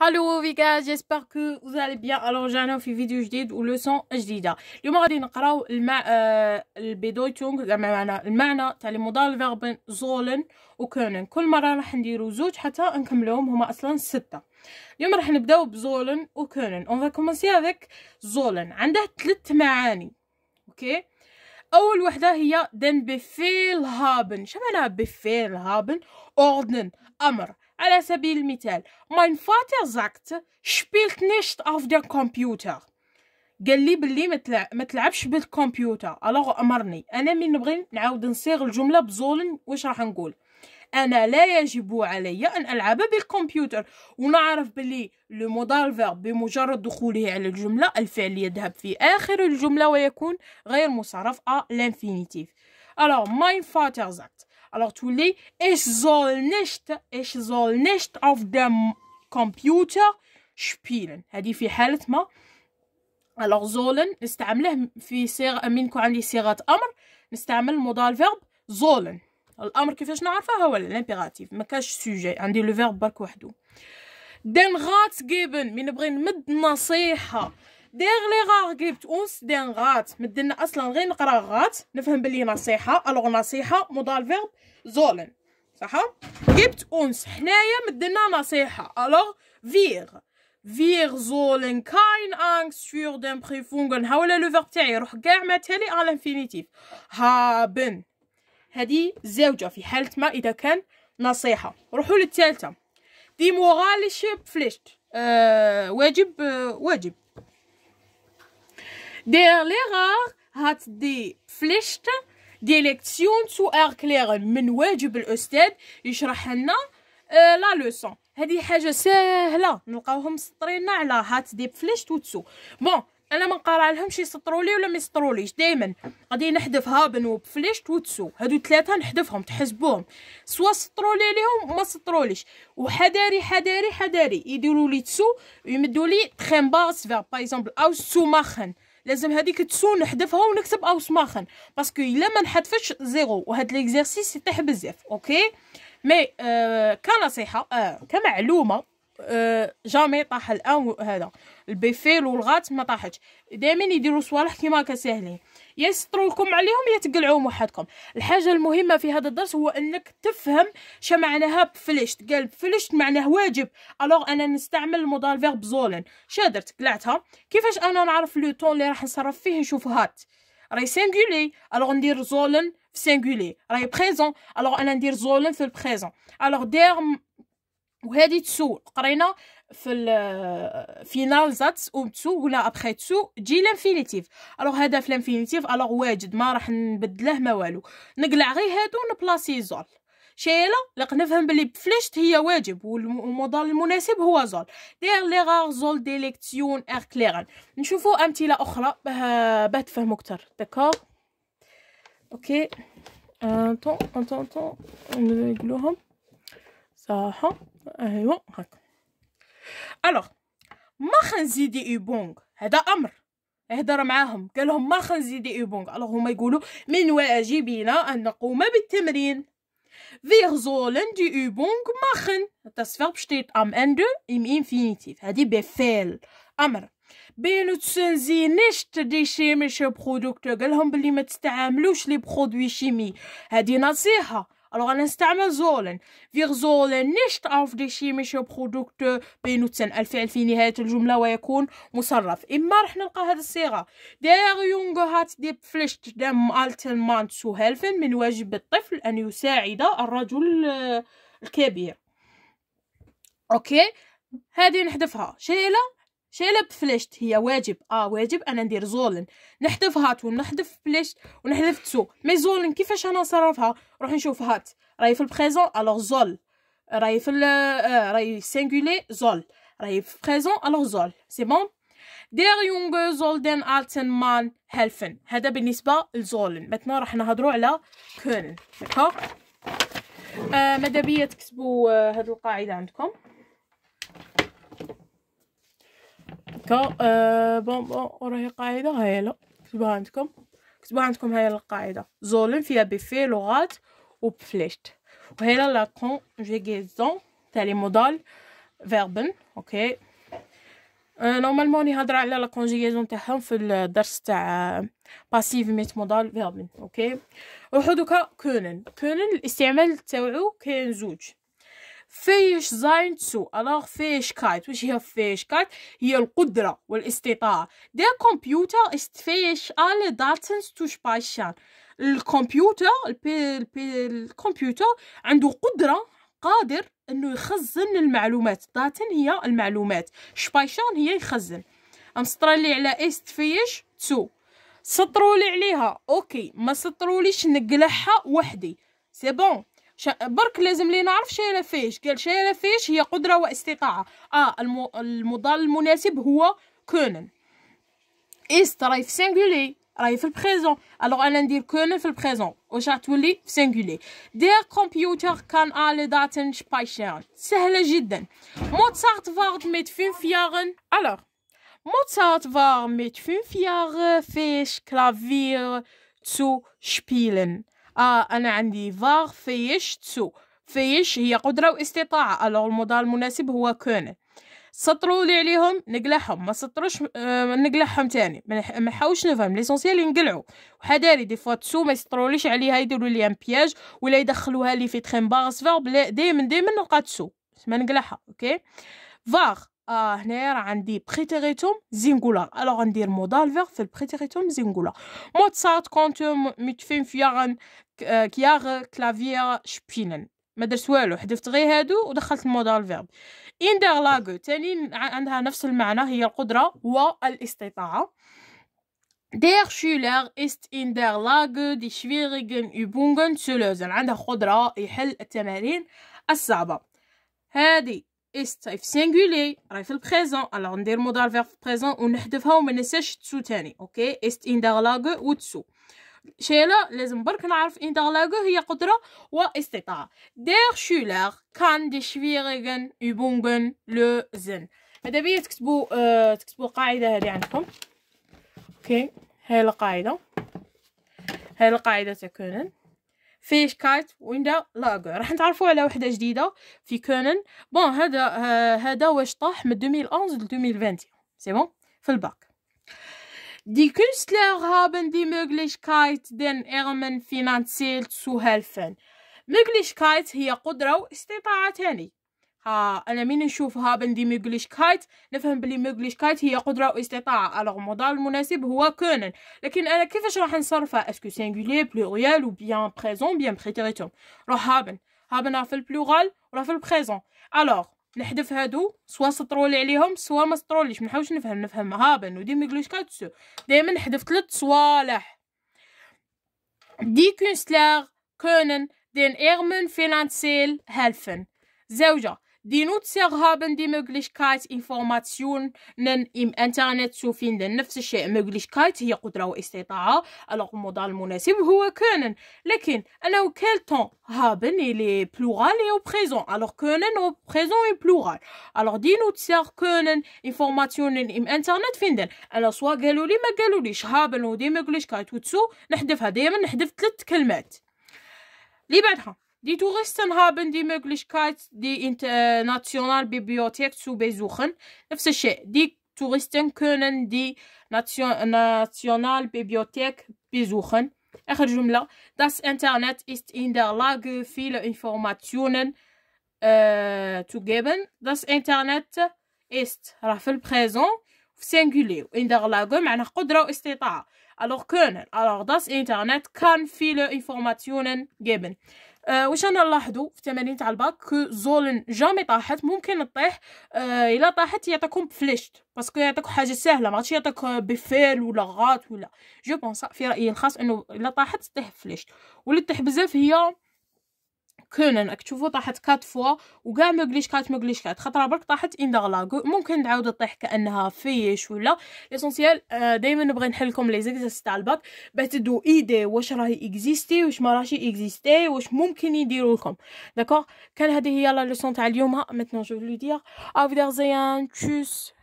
هالو فيكا جيسبر كو وزال بيان الوغ جانا في فيديو جديد ولوسون جديده اليوم غادي نقراو الما آه البيدوتونغ زعما معنى المعنى تاع لي مودال فيربن زولن وكونن كل مره راح نديرو زوج حتى نكملوهم هما اصلا سته اليوم راح نبداو بزولن وكونن اون فا كومونسي افيك زولن عنده ثلاث معاني اوكي اول وحده هي دن بفيل هابن شمعناها بفيل هابن اوردن امر على سبيل المثال ماين فاتر زاكت شبيلت نيشت اوف der Computer قال لي بلي ما تلعبش بالكمبيوتر الوغ امرني انا من نبغي نعاود نصيغ الجمله بزولن واش راح نقول انا لا يجب علي ان العب بالكمبيوتر ونعرف بلي لو مودال فيرب بمجرد دخوله على الجمله الفعل يذهب في اخر الجمله ويكون غير مصرف ا لانفينيتيف الوغ ماين فاتر زاكت Alors lis, ich soll nicht ich soll nicht auf dem Computer spielen هذه في حالة ما alors sollen نستعمله في صيغة منكم عندي صيغة أمر نستعمل مضارع verb sollen الأمر كيفاش نعرفها ولا الامبيراتيف ما كاش سوجي عندي لو فيرب برك وحده Den Rat geben من نبغي نمد نصيحة لي غار جبت اونس دين غات مدلنا اصلا غير نقرا غات نفهم بلي نصيحه الوغ نصيحه مودال فيرب زولن صح جبت اونس حنايا مدلنا نصيحه الوغ فيغ فيغ زولن كاين Angst سور den Prüfungen. هاولا لو فيرب تاعي روح كاع ما تالي على الانفينيتيف هابن هادي زوجة في حالة ما إذا كان نصيحة روحوا للثالثة دي شيب فليشت أه واجب أه واجب داير لي غار دي فليشت ديال ليكسيون اغ كلير من واجب الاستاذ يشرح لنا لا لوسون هادي حاجه ساهلة نلقاوهم مسطرين على هات دي فليشت تسو بون انا ما نقرا لهمش يسطروا لي ولا ميسطروليش دائما غادي نحذف هابن وبفليشت وتسو هادو ثلاثه نحذفهم تحسبوهم سوا سطرولي لي ليهم ما سطروليش وحذاري حذاري حذاري يديروا لي تسو يمدوا لي ترين باس فير باغ اكزومبل او سوماخن لازم هذيك تسون نحذفها ونكتب اوس ماخن باسكو الا ما نحذفش زيرو وهاد ليكزارسيس يطيح بزاف اوكي مي آه كنصيحه آه كمعلومه أه جامي طاح الان هذا البيفيل والغات ما طاحتش دائما يديروا صوالح كيما هكا ساهلين يا يسترولكم عليهم يا تقلعوهم وحدكم الحاجه المهمه في هذا الدرس هو انك تفهم ش معناها بفلشت قال بفلشت معناه واجب الوغ انا نستعمل المضارع فيرب زولن درت قلعتها كيفاش انا نعرف لو طون اللي راح نصرف فيه نشوف هات راهي سينغولي الوغ ندير زولن في سينغولي راهي بريزون الوغ انا ندير زولن في البريزون الوغ دير وهذه تسول قرينا في الفينال زات اوبتو ولا ابخي تو تجي لانفينيتيف الوغ هذا في لانفينيتيف الوغ واجد ما راح نبدله ما والو نقلع غير هادو نبلاسي زول شايله لق نفهم بلي بفليشت هي واجب والمودال المناسب هو زول دير لي غار زول ديليكسيون ار كليران نشوفو امثله اخرى باه تفهمو اكثر داكوغ اوكي انتو انتو انتو نقلوهم صح ايوا هاكم الوغ ما اي ايبونغ هذا امر اهدر معاهم قال لهم ما اي ايبونغ الوغ هما يقولوا من واجبنا ان نقوم بالتمرين فيغ Wir sollen die Übung machen. Das Verb ام ان دو ام انفينيتيف هادي بفعل أمر بينو زي نشت دي شيميش قال لهم بلي ما تستعملوش لي برودوي شيمي هادي نصيحه Alors نستعمل sollen. Wir sollen nicht auf die chemische Produkte benutzen. الفعل في نهاية الجملة ويكون مصرف. إما راح نلقى هذه الصيغة. Der Junge hat die Pflicht dem alten Mann zu helfen. من واجب الطفل أن يساعد الرجل الكبير. أوكي؟ هذه نحذفها. شايلة شيلب فليشت هي واجب اه واجب انا ندير زولن نحذف هات ونحذف فليشت ونحذف تسو مي زولن كيفاش انا نصرفها روح نشوف هات راهي في البريزون الوغ زول راهي في آه، راهي سينغولي زول راهي في البريزون الوغ زول سي بون دير يونغ زولدن التن مان هلفن هذا بالنسبه لزولن متنا راح نهضروا على كونن دكا آه ماذا تكتبوا آه هاد القاعده عندكم كا آه بون وراهي قاعدة لا كتبوها عندكم كتبوها عندكم هاي القاعدة زولم فيها بفي لغات و وهنا لا كونجيغيزون euh, تاع لي مودال فيربن اوكي نورمالمون راني على لا كونجيغيزون تاعهم في الدرس تاع باسيف ميت مودال فيربن اوكي روحو دوكا كونن كونن الاستعمال تاوعو كاين زوج فيش زاين تسو الوغ فيش كايت واش هي فيش كايت هي القدرة والاستطاعة دي Computer است فيش ال Daten تو speichern الكمبيوتر البي البي الكمبيوتر عنده قدرة قادر انه يخزن المعلومات داتن هي المعلومات شبايشان هي يخزن امسطرا لي على است فيش تو سطرولي عليها اوكي ما سطروليش نقلعها وحدي سي بون شا... برك لازم لي نعرف شايله فيش قال شايله فيش هي قدره واستطاعه اه الم... المضاد المناسب هو كونن است راهي في سينغولي راهي في البريزون الوغ انا ندير كونن في البريزون واش راح تولي في سينغولي دير كمبيوتر كان على داتن شبايشيرن سهله جدا موتسارت فارد ميت فين فيارن الوغ موتسارت war ميت فين فيار فيش كلافير تو شبيلن آه أنا عندي فاغ فيش تسو فيش هي قدرة واستطاعة ألوغ المضارع المناسب هو كون سطروا لي عليهم نقلعهم ما سطروش آه نقلعهم تاني ما نحاولش نفهم ليسونسيال نقلعو وحداري دي فوا تسو ما يسطروليش عليها يديروا لي ان بياج ولا يدخلوها لي في تخيم باغس فيرب دايما دايما نلقى تسو ما نقلعها اوكي فاغ آه هنايا راه عندي بريتيريتوم زينغولا الوغ ندير مودال فيغ في البريتيريتوم زينغولار موتسارت كونتوم ميتفين فيغن آه، كياغ كلافيا شبينن ما درت والو حذفت غير هادو ودخلت المودال فيرب ان دير لاغو تاني عندها نفس المعنى هي القدره والاستطاعه Der Schüler ist in der Lage, die schwierigen Übungen zu lösen. عندها قدرة يحل التمارين الصعبة. هادي ist في singulier راهي في البريزون الوغ ندير مودال فيرب في البريزون ونحذفها وما ننساش تسو تاني اوكي okay? ist in der Lage و تسو شيلة لازم برك نعرف إنتغلاغو هي قدرة واستطاعة دير شولر كان دي شفيغيغن يبونغن لو زن هذا بيا تكتبوا آه تكتبوا القاعدة هذه عندكم اوكي هاي القاعدة هاي القاعدة تكونن فيش كايت ويندا لاغو راح نتعرفوا على وحده جديده في كونن بون هذا آه، هذا واش طاح من 2011 ل 2020 سي بون في الباك Die Künstler haben die Möglichkeit, den Ärmern finanziell zu helfen. Möglichkeit هي قدرة واستطاعة تاني. ها انا من نشوف هابن دي ميغليشكايت نفهم بلي ميغليشكايت هي قدره واستطاعه الوغ مضاد المناسب هو كونن لكن انا كيفاش راح نصرفها اسكو سينغولي بلوريال و بيان بريزون بيان بريتيريتوم روح هابن هابن في البلورال ولا في البريزون الوغ نحذف هادو سوا سطرولي عليهم سوا ما سطروليش ما نحاولش نفهم نفهم هابن ودي ميغلوش كاتسو دائما نحذف ثلاث صوالح دي كونسلار كونن دين ايرمن فيلانسيل هالفن زوجة Die Nutzer haben die Möglichkeit, Informationen im Internet zu finden. نفس الشيء Möglichkeit هي قدرة واستطاعة modal المناسب هو können Lekin, أنا وكل temps haben il est plural et au présent alors können au présent et plural alors die Nutzer können Informationen im Internet finden Alors, soit قالوا لي ما قالوا ليش haben ودي Möglichkeit وتسو نحذفها دائما نحذف ثلاث كلمات اللي بعدها Die Touristen haben die Möglichkeit, die Internationalbibliothek zu besuchen. Die Touristen können die Nation Nationalbibliothek besuchen. Das Internet ist in der Lage, viele Informationen äh, zu geben. Das Internet ist Raffel Präsent, Singulier, in der Lage, معنى قدرة واستطاعة. Alors können, alors das Internet kann viele Informationen geben. آه، واش انا نلاحظوا في التمارين تاع الباك كو زولن جامي طاحت ممكن تطيح آه، الا طاحت يعطيكم بفليشت باسكو يعطيك حاجه سهله ماشي يعطيك بفيل ولا غات ولا جو بونس في رايي الخاص انه الا طاحت تطيح بفليشت ولا تطيح بزاف هي كونن راك تشوفو طاحت كات فوا وكاع مغليش كات مغليش كات خطره برك طاحت ان دغلاغو ممكن تعاود طيح كانها فيش ولا ليسونسيال آه، دائما نبغي نحلكم لي زيكزارسيس تاع الباك باش تدو ايدي واش راهي اكزيستي واش ما راشي اكزيستي واش ممكن يديروا لكم داكوغ كان هذه هي لا ليسون تاع اليوم ها je جو لو dire auf زيان تشوس